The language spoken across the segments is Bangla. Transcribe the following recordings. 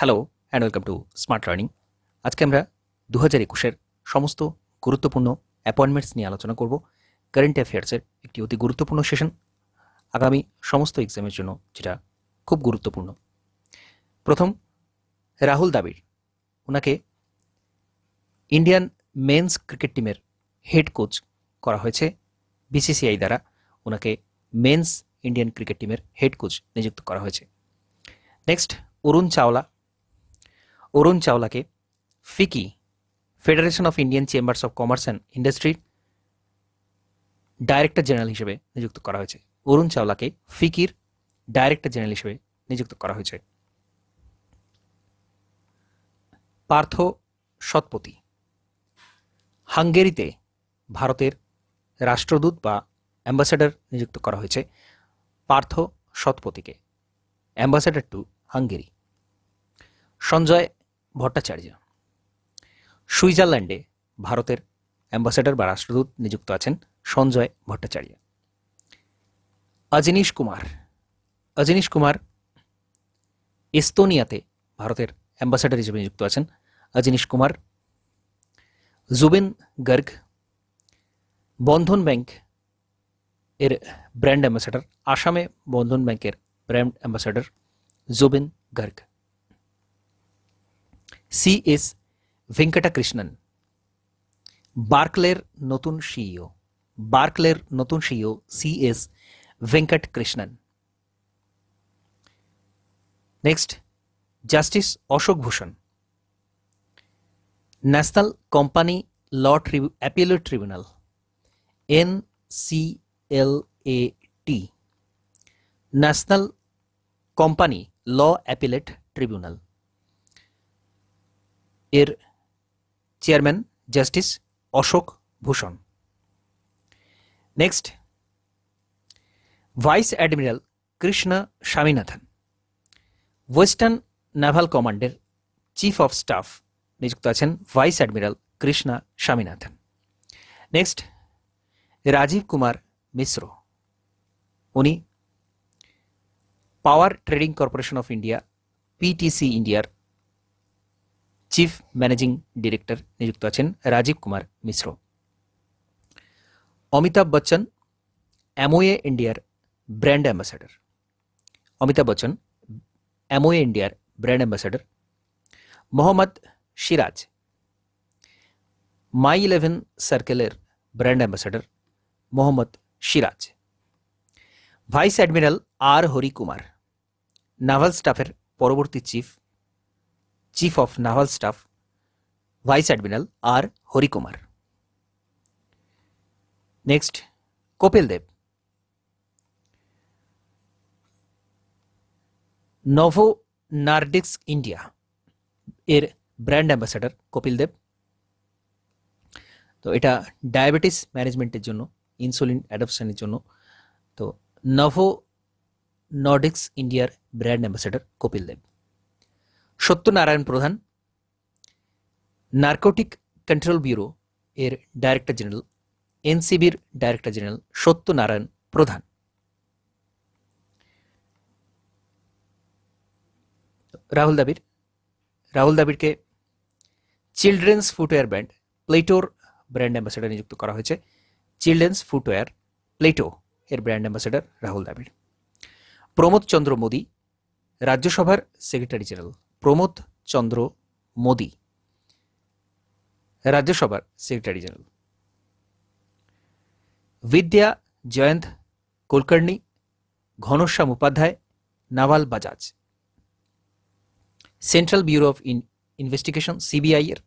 Hello and welcome to smart learning আজকে আমরা দু হাজার একুশের সমস্ত গুরুত্বপূর্ণ অ্যাপয়েন্টমেন্টস নিয়ে আলোচনা করব কারেন্ট অ্যাফেয়ার্সের একটি অতি গুরুত্বপূর্ণ সেশন আগামী সমস্ত এক্সামের জন্য যেটা খুব গুরুত্বপূর্ণ প্রথম রাহুল দাবির ওনাকে ইন্ডিয়ান মেন্স ক্রিকেট টিমের হেড কোচ করা হয়েছে বিসিসিআই দ্বারা ওনাকে মেন্স ইন্ডিয়ান ক্রিকেট টিমের হেড কোচ নিযুক্ত করা হয়েছে নেক্সট অরুণ চাওলা অরুণ চাওলাকে FICCI federation of Indian chambers of commerce and ইন্ডাস্ট্রির ডাইরেক্টর জেনারেল হিসেবে নিযুক্ত করা হয়েছে অরুণ চাওলাকে ফিকির ডাইরেক্টর জেনারেল হিসেবে নিযুক্ত করা হয়েছে পার্থ সৎপতি হাঙ্গেরিতে ভারতের রাষ্ট্রদূত বা অ্যাম্বাসেডার নিযুক্ত করা হয়েছে পার্থ সৎপতিকে ambassador to Hungary Sanjay Bhattacharya সুইজারল্যান্ডে ভারতের অ্যাম্বাসেডর বা রাষ্ট্রদূত নিযুক্ত আছেন সঞ্জয় ভট্টাচার্য অজিনীশ কুমার অজিনীশ কুমার এস্তোনিয়াতে ভারতের অ্যাম্বাসেডর হিসেবে নিযুক্ত আছেন অজিনীশ কুমার জুবিন গর্গ বন্ধন ব্যাংক এর ব্র্যান্ড অ্যাম্বাসেডর আসামে বন্ধন ব্যাংকের brand ambassador Zubeen Garg C S Venkatakrishnan বার্কলের নতুন সিইও বার্কলের নতুন CEO C S Venkatakrishnan next justice Ashok Bhushan national company law appellate tribunal N C L A T national company law appellate tribunal এর chairman justice Ashok Bhushan next vice admiral Krishna Swaminathan western naval কমান্ডের চিফ অফ স্টাফ নিযুক্ত আছেন vice admiral Krishna Swaminathan next Rajiv Kumar Mishra উনি power trading corporation of India PTC ইন্ডিয়ার চিফ ম্যানেজিং ডিরেক্টর নিযুক্ত আছেন রাজীব কুমার মিশ্র অমিতাভ বচ্চন এমওএ ইন্ডিয়ার brand ambassador Amitabh Bachchan MOA ইন্ডিয়ার brand ambassador Mohammed Siraj my eleven সার্কেলের brand ambassador Mohammed Siraj vice admiral R Harikumar naval স্টাফের পরবর্তী chief chief of naval staff vice admiral R Harikumar next Kapil Dev Novo Nordisk India एर ब्रैंड एम्बासडर कपिल देव तो यहाँ मैनेजमेंट मैनेजमेंटर इन्सुलिन एडपशन तो नोवो नॉर्डिक्स इंडियार brand ambassador Kapil Dev Satyanarayan Pradhan narcotic control bureau এর ডাইরেক্টর জেনারেল এনসিবির ডাইরেক্টর জেনারেল সত্যনারায়ণ প্রধান রাহুল দাবির রাহুল দাবিরকে চিলড্রেন্স ফুটওয়্যার ব্র্যান্ড প্লেটোর ব্র্যান্ড অ্যাম্বাসেডার নিযুক্ত করা হয়েছে চিলড্রেন্স ফুটওয়্যার প্লেটো এর ব্র্যান্ড অ্যাম্বাসেডার রাহুল দাবির প্রমোদ চন্দ্র মোদী রাজ্যসভার সেক্রেটারি জেনারেল প্রমোদ চন্দ্র মোদি রাজ্যসভার secretary general Vidya Jayant Kulkarni Ghanshyam Upadhyay Naval Bajaj central bureau of investigation CBI এর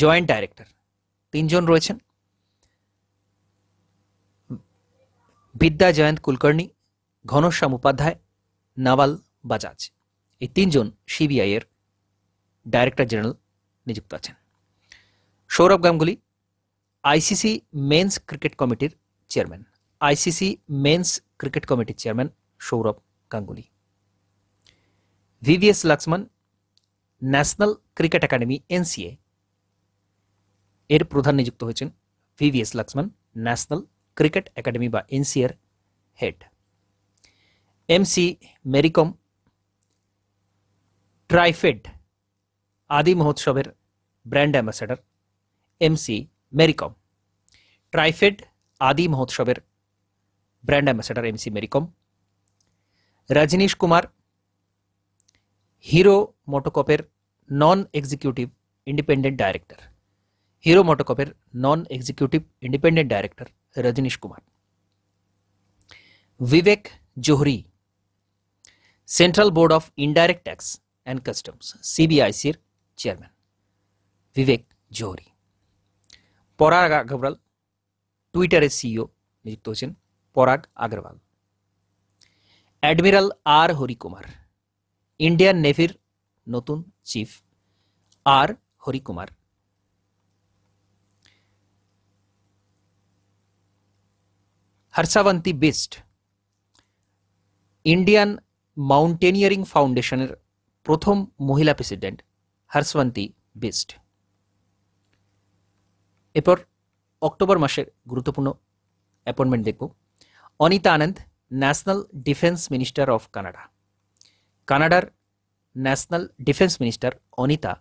জয়েন্ট ডাইরেক্টর তিনজন রয়েছেন বিদ্যা জয়ন্ত কুলকর্ণি ঘনশ্যাম উপাধ্যায় নাভাল বাজাজ এই তিনজন এর ডাইরেক্টর জেনারেল নিযুক্ত আছেন Sourav Ganguly ICC men's cricket কমিটির চেয়ারম্যান আইসিসি মেন্স ক্রিকেট কমিটির chairman Sourav Ganguly VVS Laxman national cricket academy NCA এর প্রধান নিযুক্ত হয়েছেন VVS Laxman national cricket academy বা এনসিএর হেড এমসি মেরিকম ট্রাইফেড আদি মহোৎসবের brand ambassador MC Mary Kom TRIFED Aadi মহোৎসবের brand ambassador MC Mary Kom Rajneesh Kumar Hero মোটোকপের non executive independent director Hero মোটোকপের non executive independent director Rajneesh Kumar Vivek Johri central board of indirect tax and customs CBIC chairman Vivek Johri Parag Agrawal Twitter CEO नियुक्त होराग Agrawal admiral R Harikumar Indian नेभिर नतून chief R Harikumar Harshwanti Bisht Indian mountaineering फाउंडेशनर প্রথম মহিলা প্রেসিডেন্ট হর্ষবন্তী বিস্ট এরপর অক্টোবর মাসের গুরুত্বপূর্ণ অ্যাপয়েন্টমেন্ট দেখব Anita Anand national defence minister of Canada কানাডার national defence minister Anita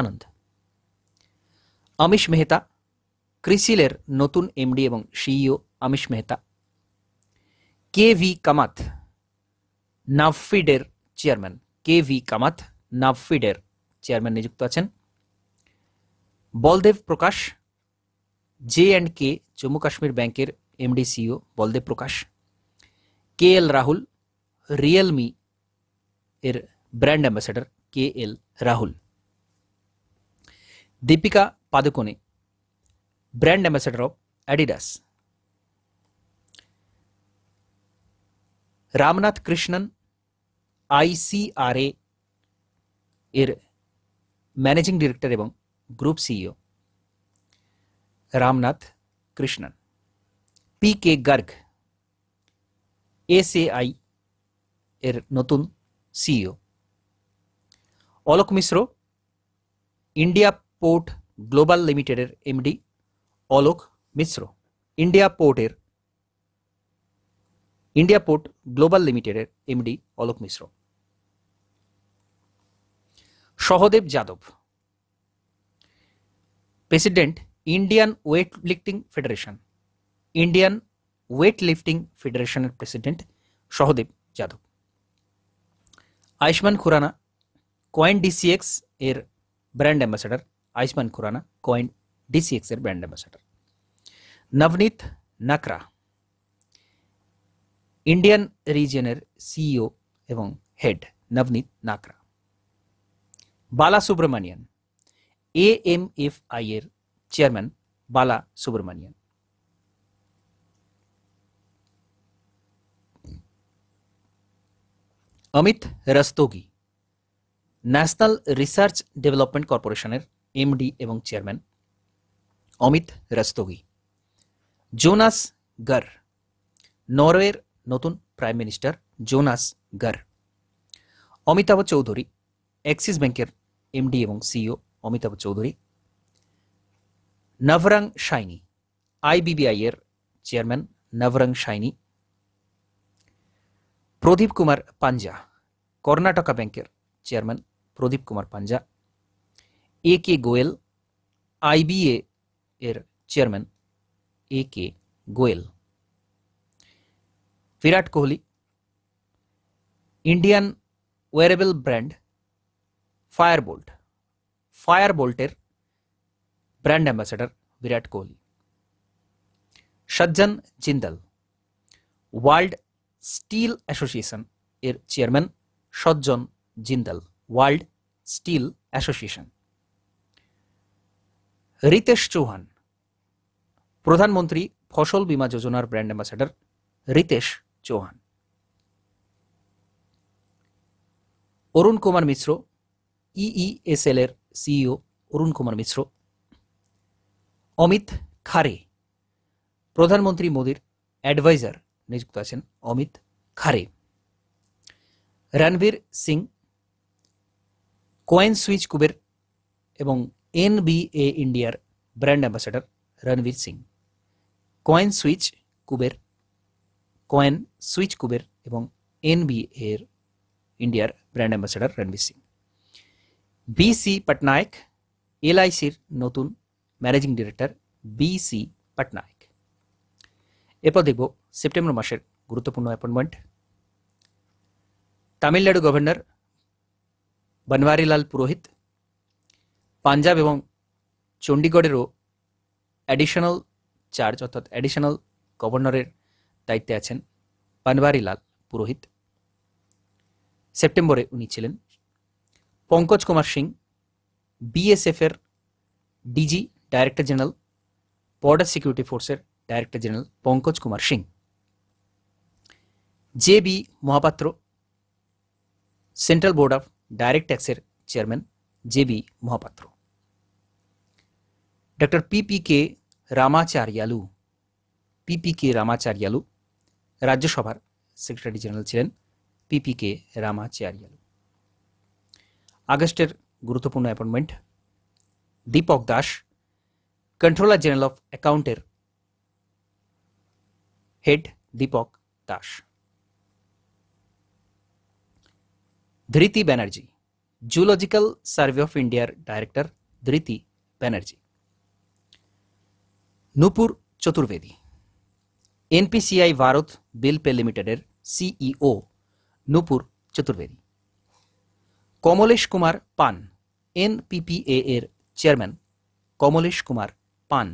Anand Amish Mehta ক্রিসিলের নতুন এমডি এবং CEO e Amish Mehta K V Kamath নাফিডের চেয়ারম্যান কে ভি কামাত নাভফিডের চেয়ারম্যান নিযুক্ত আছেন Baldev Prakash J and K Jammu Kashmir ব্যাংকের MD CEO Baldev Prakash K L Rahul Realme এর brand ambassador K L Rahul Deepika Padukone brand ambassador of Adidas Ramnath Krishnan ICRA এর ম্যানেজিং ডিরেক্টর এবং group CEO e Ramnath Krishnan P K Garg এসএআই এর নতুন CEO e Alok Mishra India port global লিমিটেডের এমডি অলোক মিশ্র ইন্ডিয়া পোর্টের ইন্ডিয়া পোর্ট গ্লোবাল লিমিটেডের MD Alok Mishra Sahdev Yadav president Indian weightlifting federation Indian weightlifting ফেডারেশনের president Sahdev Yadav Ayushmann Khurrana coin DCX এর brand ambassador Ayushmann Khurrana coin DCX এর brand ambassador Navneet Nakra Indian রিজিয়নের সিইও এবং head Navneet Nakra Bala Subramanian A M F I এর chairman Bala Subramanian Amit রস্তোগি national research development কর্পোরেশনের এমডি এবং chairman Amit Rastogi Jonas Gahr নরওয়ের নতুন prime minister Jonas Gahr Amitabh Chowdhury Axis ব্যাংকের এমডি এবং সিও অমিতাভ চৌধুরী নভরং শাইনি আইবিবিআই এর চেয়ারম্যান নভরং শাইনি প্রদীপ কুমার পাঞ্জা কর্ণাটকা ব্যাংকের chairman Pradeep Kumar Panja A K Goel IBA এর chairman A K Goel Virat Kohli Indian wearable brand Fireboltt ফায়ারবোল্টের brand ambassador Virat Kohli Sajjan Jindal world steel association এর চেয়ারম্যান সজ্জন Jindal world steel association Riteish Chauhan প্রধানমন্ত্রী ফসল বীমা যোজনার ব্র্যান্ড অ্যাম্বাসেডর রিতেশ চৌহান অরুণ কুমার মিশ্র ইইএসএলের সিইও অরুণ কুমার মিশ্র অমিত খারে প্রধানমন্ত্রী মোদীর অ্যাডভাইজার নিযুক্ত আছেন অমিত খারে রণবীর সিং কোয়েন সুইচ কুবের এবং এনবিএ ইন্ডিয়ার brand ambassador Ranveer Singh CoinSwitch Kuber CoinSwitch Kuber এবং এনবিএ এর ইন্ডিয়ার brand ambassador Ranveer Singh B C Patnaik এলআইসির নতুন managing director B C Patnaik এরপর দেখব সেপ্টেম্বর মাসের গুরুত্বপূর্ণ অ্যাপয়েন্টমেন্ট তামিলনাড়ু গভর্নর বনওয়ারিলাল পুরোহিত পাঞ্জাব এবং চণ্ডীগড়েরও অ্যাডিশনাল চার্জ অর্থাৎ অ্যাডিশনাল গভর্নরের দায়িত্বে আছেন বানওয়ারিলাল পুরোহিত সেপ্টেম্বরে উনি ছিলেন পঙ্কজ কুমার সিং বিএসএফের DG director general border security ফোর্সের director general Pankaj Kumar Singh J B Mohapatra central board of direct ট্যাক্সের chairman J B Mohapatra doctor P K Ramacharyulu P K Ramacharyulu রাজ্যসভার সেক্রেটারি জেনারেল ছিলেন পি পি কে রামাচার্যালু আগস্টের গুরুত্বপূর্ণ appointment Deepak Das controller general of অ্যাকাউন্টের head Deepak Das Dhriti Banerjee zoological survey of ইন্ডিয়ার director Dhriti Banerjee Nupur Chaturvedi NPCI Bharat bill pay লিমিটেডের সিইও নূপুর চতুর্বেদী কমলেশ কুমার পান এনপিপিএ এর চেয়ারম্যান কমলেশ কুমার পান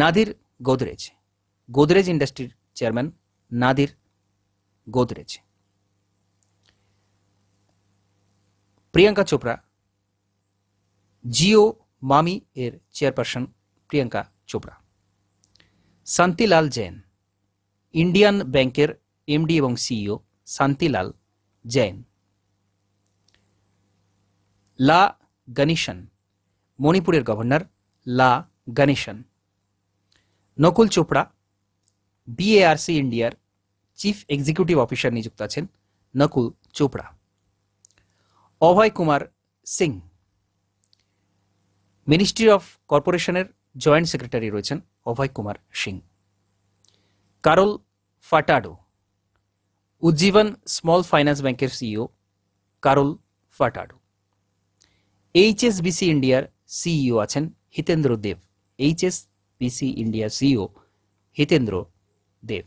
নাদির গোদরেজ গোদরেজ ইন্ডাস্ট্রির চেয়ারম্যান নাদির গোদরেজ প্রিয়াঙ্কা চোপড়া জিও মামি এর চেয়ারপারসন প্রিয়াঙ্কা চোপড়া শান্তিলাল জৈন ইন্ডিয়ান ব্যাংকের এমডি এবং সিইও শান্তিলাল জৈন লা গণেশন মণিপুরের গভর্নর লা গণেশন নকুল চোপড়া বিএআরসি ইন্ডিয়ার চিফ এক্সিকিউটিভ অফিসার নিযুক্ত আছেন নকুল চোপড়া অভয় কুমার সিং মিনিস্ট্রি অফ কর্পোরেশনের জয়েন্ট সেক্রেটারি রয়েছেন অভয় কুমার সিং কারল ফাটাডো উজ্জীবন স্মল ফাইন্যান্স ব্যাংকের CEO e Carol Furtado HSBC Indiaer CEO আছেন Hitendra Dave HSBC India CEO Hitendra Dev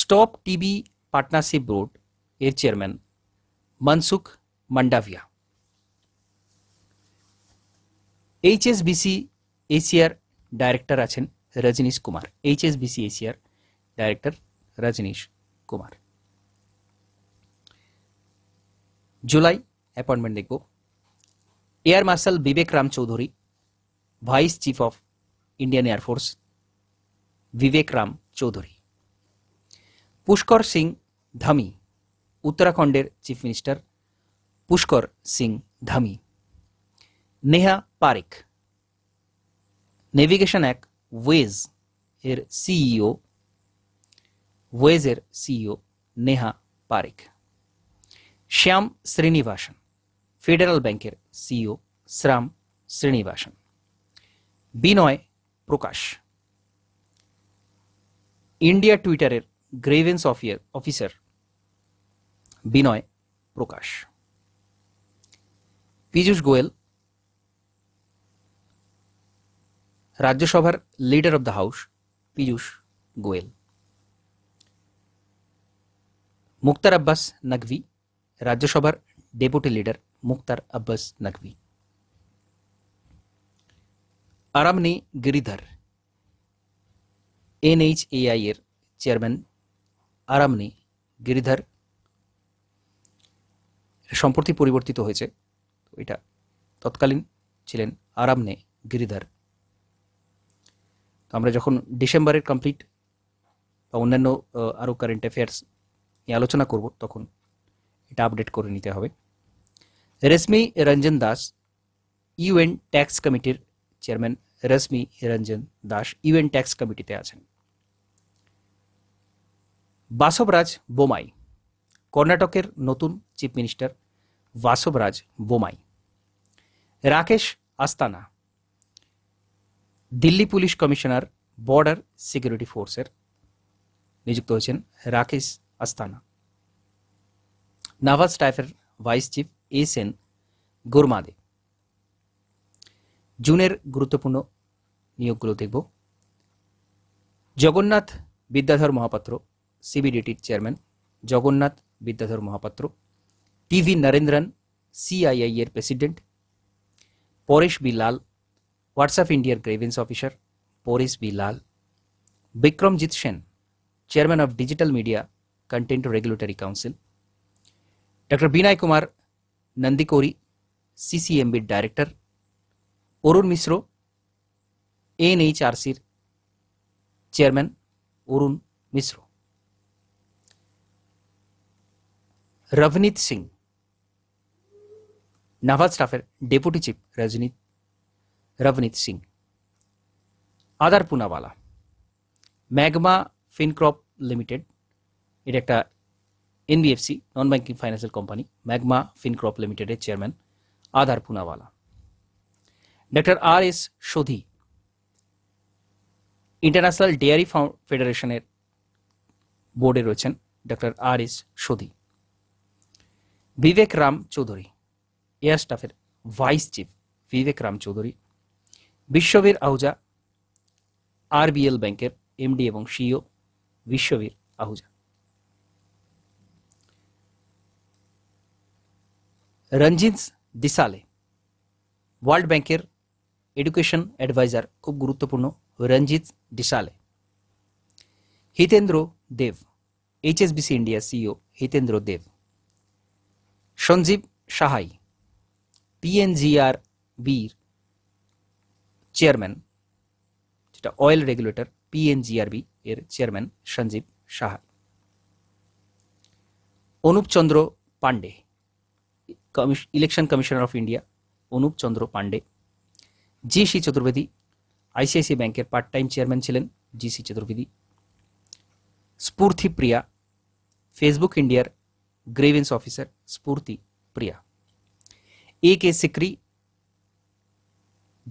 stop TB partnership board এর chairman Mansukh Mandaviya HSBC ACR director আছেন Rajnish Kumar HSBC ACR director Rajnish Kumar July appointment দেখব air marshal Vivek Ram Chaudhary vice chief of Indian air force Vivek Ram Chaudhary Pushkar Singh Dhami উত্তরাখণ্ডের chief minister Pushkar Singh Dhami Neha Parekh navigation এক ওয়েজ এর সিইও ওয়েজের সিইও নেহা পারেখ শ্যাম শ্রীনিবাসন ফেডারেল ব্যাংকের সিইও শ্রাম শ্রীনিবাসন বিনয় প্রকাশ ইন্ডিয়া টুইটারের গ্রেভেন্স অফিয়ার অফিসার বিনয় প্রকাশ পীযূষ গোয়েল রাজ্যসভার leader of the house Piyush Goyal Mukhtar Abbas Naqvi রাজ্যসভার deputy leader Mukhtar Abbas Naqvi Aramane Giridhar NHAI এর চেয়ারম্যান আরামনি গিরিধর সম্প্রতি পরিবর্তিত হয়েছে এটা তৎকালীন ছিলেন আরামনে গিরিধর আমরা যখন ডিসেম্বরের কমপ্লিট বা অন্যান্য আরও কারেন্ট অ্যাফেয়ার্স নিয়ে আলোচনা করব তখন এটা আপডেট করে নিতে হবে রেশমি রঞ্জন দাস ইউএন ট্যাক্স কমিটির chairman Rashmi Ranjan Das UN tax কমিটিতে আছেন বাসবরাজ বোমাই কর্ণাটকের নতুন chief minister Basavaraj Bommai Rakesh Asthana Delhi police commissioner border security ফোর্সের নিযুক্ত হয়েছেন রাকেশ আস্তানা नवा स्टाइफर vice chief S N Ghormade junior गुरुत्वपूर्ण नियोगगल देख Jagannath Vidyadhar Mohapatra CBDT chairman Jagannath Vidyadhar Mohapatra T V Narendran C I I एर president Paresh B Lal WhatsApp इंडियार ग्रेविन्स अफिसार Paresh B Lal Vikramjit Sen chairman of digital media content regulatory council doctor Vinay Kumar Nandicoori CCMB director Arun Mishra N H R C chairman Arun Mishra Ravneet Singh naval स्टाफेर deputy chief Ravneet Ravneet Singh Adar Poonawalla Magma Fincorp limited এটা NBFC non banking financial company Magma Fincorp লিমিটেডের chairman Adar Poonawalla doctor R S Sodhi international dairy ফেডারেশনের বোর্ডে রয়েছেন doctor R S Sodhi Vivek Ram Chowdhury air স্টাফের vice chief Vivek Ram Chaudhary Vishwavir Ahuja RBL ব্যাংকের এমডি এবং সিও বিশ্ববীর আহুজা রঞ্জিত দিশালে ওয়ার্ল্ড ব্যাংকের এডুকেশন অ্যাডভাইজার খুব গুরুত্বপূর্ণ Ranjit Disale Hitendra Dev HSBC India CEO Hitendra Dev Sanjeev Sahai পিএনজিআর বির চেয়ারম্যান যেটা অয়েল রেগুলেটর পিএনজিআরবি এর চেয়ারম্যান সঞ্জীব সাহাই অনুপচন্দ্র পাণ্ডে कमिश election commissioner of India Anup Chandra Pandey G C Chaturvedi I I C C bank part time chairman छे G C Chaturvedi Sphurti Priya Facebook इंडियार grievance officer Sphurti Priya A K Sikri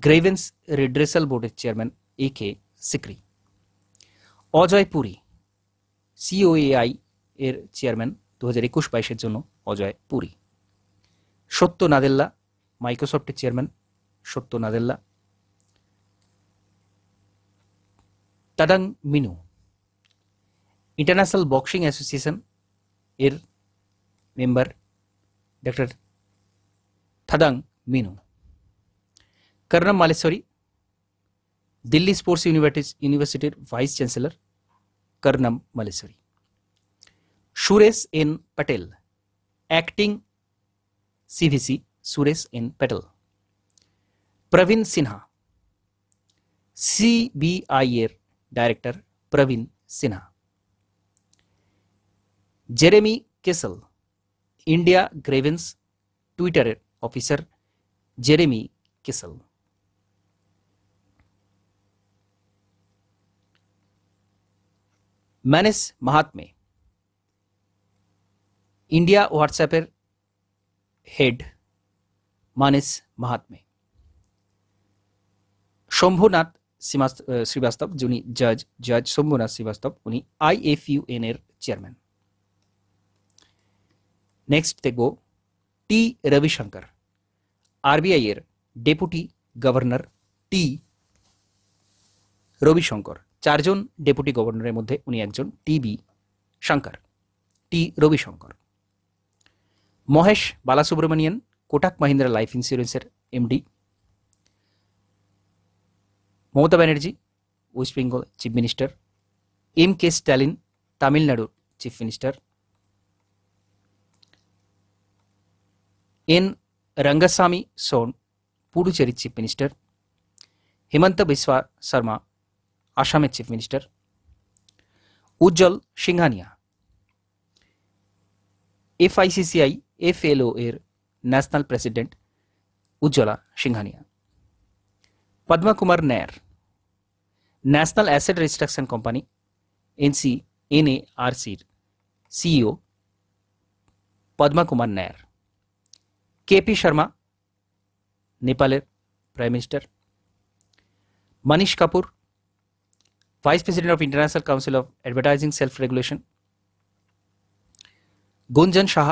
grievance redressal board chairman A K Sikri Ajay Puri CEO A I एर चेयरमैन दो हज़ार एकुश बजय पुरी সত্য নাদেল্লা মাইক্রোসফটের চেয়ারম্যান সত্য নাদেল্লা টাডাং মিনু ইন্টারন্যাশনাল বক্সিং অ্যাসোসিয়েশন এর member doctor থাদাং Minu Karnam Malleswari Delhi sports university vice chancellor Karnam Malleswari Suresh N Patel acting CVC Suresh N petal Praveen Sinha CBI director Praveen Sinha Jeremy castle India grievance Twitter officer Jeremy castle menace महात्मे इंडिया व्हाट्सएपर হেড মানিস মাহাত্মে শম্ভুনাথ শ্রীবাস্তব যিনি জজ জজ শম্ভুনাথ শ্রীবাস্তব উনি আইএফইউএন এর চেয়ারম্যান নেক্সট দেখব টি রবিশঙ্কর আরবিআই এর ডেপুটি গভর্নর টি রবিশঙ্কর চারজন ডেপুটি গভর্নরের মধ্যে উনি একজন TB Sankar T Rabi Sankar Mahesh Balasubramanian Kotak Mahindra life ইন্স্যুরেন্সের MD Mamata Banerjee West Bengal chief minister M K Stalin তামিলনাড়ুর চিফ মিনিস্টার एन रंगास्वामी सोन Puducherry chief minister Himanta Biswa Sarma Assam chief minister Ujjwal Singhania FICCI F LO एर national president Ujjwala Singhania Padma Kumar Nair national asset reconstruction company N C N A R C CEO Padma Kumar Nair K P Sharma Nepal prime minister Manish Kapoor vice president of international council of advertising self regulation Gunjan Shah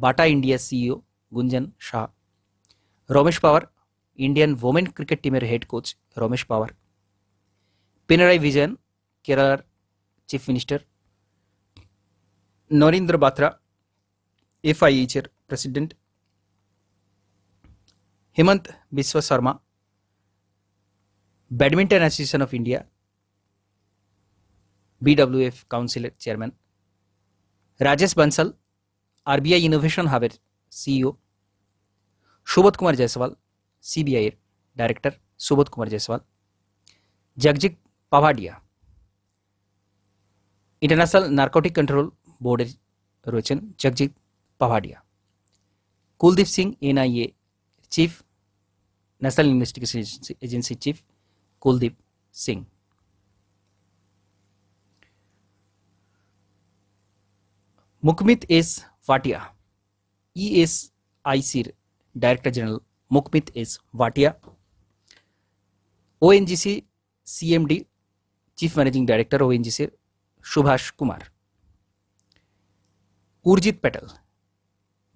Bata India CEO e Gunjan Shah Romesh Powar Indian women cricket team head coach Romesh Powar Pinarayi Vijayan Kerala chief minister Narendra Batra F I chair president Hemant Biswa Sharma badminton association of India B W F chairman Rajesh Bansal RBI innovation हाबर सीईओ सुबोध कुमार जयसवाल सीबीआईर director Subodh Kumar Jaiswal Jagjit Pavadia international narcotic control board रोचन Jagjit Pavadia Kuldeep Singh NIA chief national investigation agency chief Kuldeep Singh Mukmeet S Bhatia ESIC director general Mukmeet S Bhatia O N C M D chief managing director ONGC Subhash Kumar Urjit Patel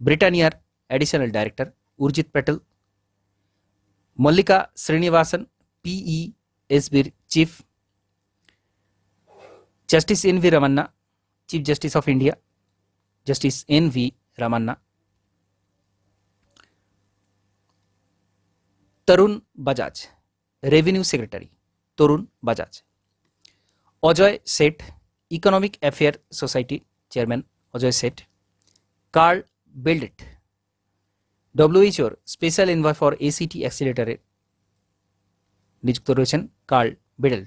ब्रिटानियार additional director Urjit Patel Mallika Srinivasan PE एसबीर chief justice N V Ramana chief justice of India Justice N.V. Ramanna, Tarun Bajaj, Revenue Secretary, Tarun Bajaj, Ajoy Seth, Economic Affairs Society Chairman, Ajoy Seth, Carl Bildt, ডব্লিউএইচওর স্পেশাল এনভয় ফর এসিটি অ্যাক্সিলেটারের নিযুক্ত রয়েছেন কার্ল বেডেল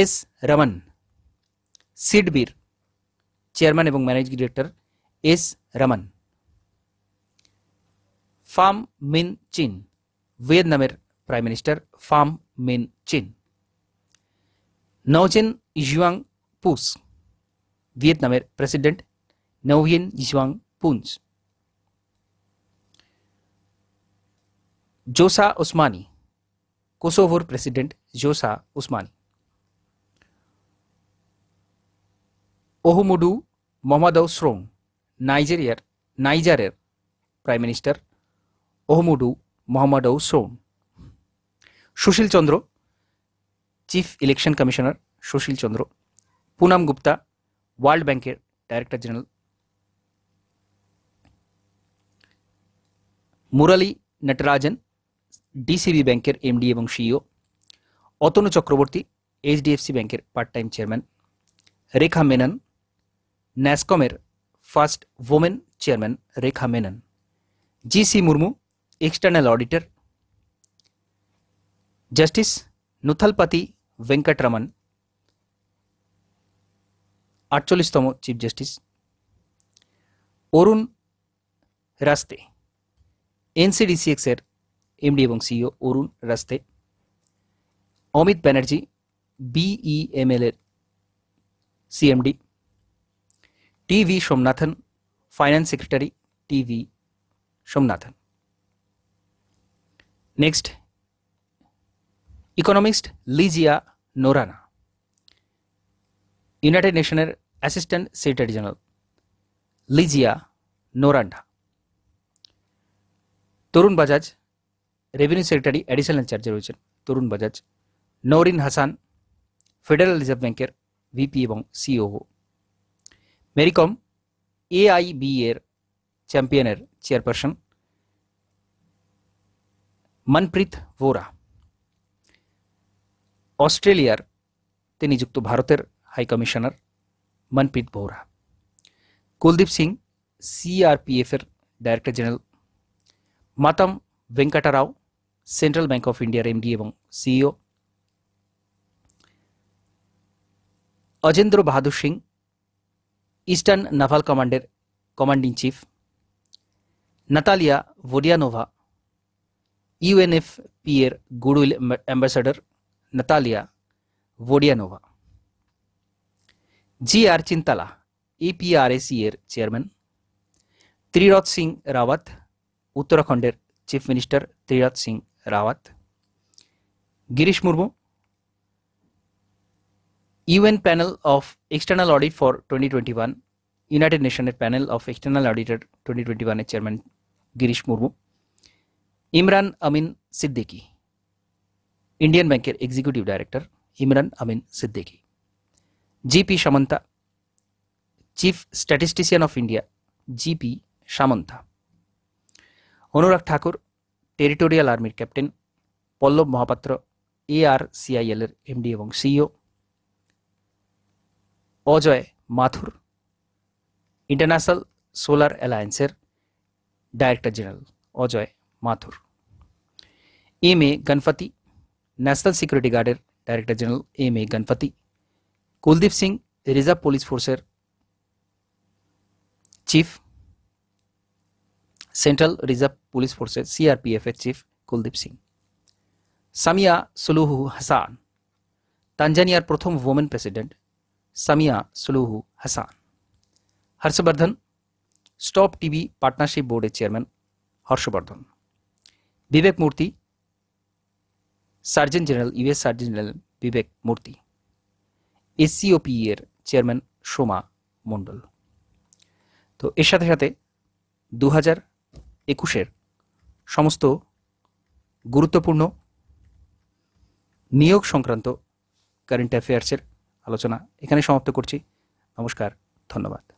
এস রমন সিডবির चेयरमैन एवं managing director S Raman Pham Minh Chinh वियतनामेर prime minister form मिन चीन नौजेन युवांग पुस वियतनामेर प्रेसिडेंट नौयेन युवांग पुंस जोसा उस्मानी कोसोवोर प्रेसिडेंट जोसा उस्मानी ওহুমুডু মোহাম্মদাউ শ্রোং নাইজেরিয়ার নাইজারের প্রাইম মিনিস্টার ওহমুডু মোহাম্মদাউ শ্রোং Sushil Chandra chief election commissioner Sushil Chandra Poonam Gupta world ব্যাংকের director general Murali Natarajan DCB ব্যাংকের এমডি এবং CEO e Atanu Chakraborty HDFC ব্যাংকের part time chairman Rekha Menon NESCOM এর first women chairman Rekha Menon G C Murmu external auditor justice Nuthalapati Venkataraman 48 তম chief justice Arun Raste NCDCX এর এমডি এবং সিইও অরুণ রাস্তে অমীত পেনারজি BEML এর CMD T V Somanathan finance secretary T V Somanathan next economist Lygia Noronha united নেশনের assistant secretary general Lygia Noronha Tarun Bajaj revenue secretary additional চার্জে রয়েছেন তরুণ বাজাজ নৌরিন হাসান ফেডারেল রিজার্ভ ব্যাংকের ভিপি এবং সিওও মেরিকম এআইবি এর চ্যাম্পিয়নের চেয়ারপারসন মনপ্রীত ভোরা অস্ট্রেলিয়ার তিনি যুক্ত ভারতের হাইকমিশনার মনপ্রীত ভোরা কুলদীপ সিং সিআরপিএফের director general Matam Venkata Rao central bank of ইন্ডিয়ার এমডি এবং CEO Ajendra Bahadur Singh Eastern Naval Commander Command-in-Chief Natalia Vodyanova UNFPA Goodwill Ambassador Natalia Vodyanova G R Chintala एपीआरएसीएर চেয়ারম্যান त्रिरथ सिंह रावत उत्तराखंडের chief minister Tirath Singh Rawat Girish Murmu UN panel of external audit for 2021, United Nations panel of external auditor 2021 chairman Girish Murmu, Imran Amin Siddiqui, Indian Banker Executive Director Imran Amin Siddiqui, GP Shamanta, Chief Statistician of India GP Shamanta, Anurag Thakur, Territorial Army Captain, Pallob Mahapatra, ARCIL এর এমডি এবং CEO Ajay Mathur international solar एलायसर director general Ajay Mathur M A Ganapathy national security गार्डर director general M A Ganapathy Kuldeep Singh reserve police फोर्सर चीफ सेंट्रल रिजार्व पुलिस फोर्सर CRPF chief Kuldeep Singh Samia Suluhu Hassan तंजानियार प्रथम women president Samia Suluhu Hassan Harshvardhan stop TB partnership বোর্ডের chairman Harshvardhan Vivek Murthy surgeon general US surgeon general Vivek Murthy SCOP এর চেয়ারম্যান সোমা মণ্ডল তো এর সাথে সাথে দু হাজার একুশের সমস্ত গুরুত্বপূর্ণ নিয়োগ সংক্রান্ত কারেন্ট অ্যাফেয়ার্সের আলোচনা এখানে সমাপ্ত করছি নমস্কার ধন্যবাদ